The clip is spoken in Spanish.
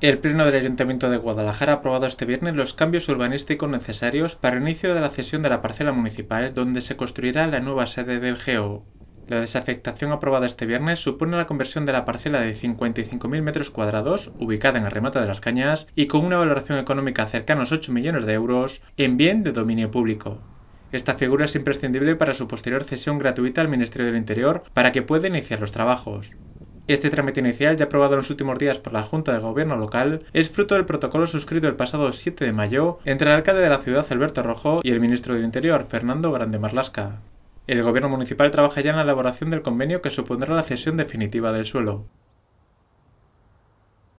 El Pleno del Ayuntamiento de Guadalajara ha aprobado este viernes los cambios urbanísticos necesarios para el inicio de la cesión de la parcela municipal donde se construirá la nueva sede del GEO. La desafectación aprobada este viernes supone la conversión de la parcela de 55.000 metros cuadrados, ubicada en remata de las Cañas y con una valoración económica cercana a los 8 millones de euros, en bien de dominio público. Esta figura es imprescindible para su posterior cesión gratuita al Ministerio del Interior para que pueda iniciar los trabajos. Este trámite inicial, ya aprobado en los últimos días por la Junta de Gobierno local, es fruto del protocolo suscrito el pasado 7 de mayo entre el alcalde de la ciudad, Alberto Rojo, y el ministro del Interior, Fernando Grande Marlasca. El gobierno municipal trabaja ya en la elaboración del convenio que supondrá la cesión definitiva del suelo.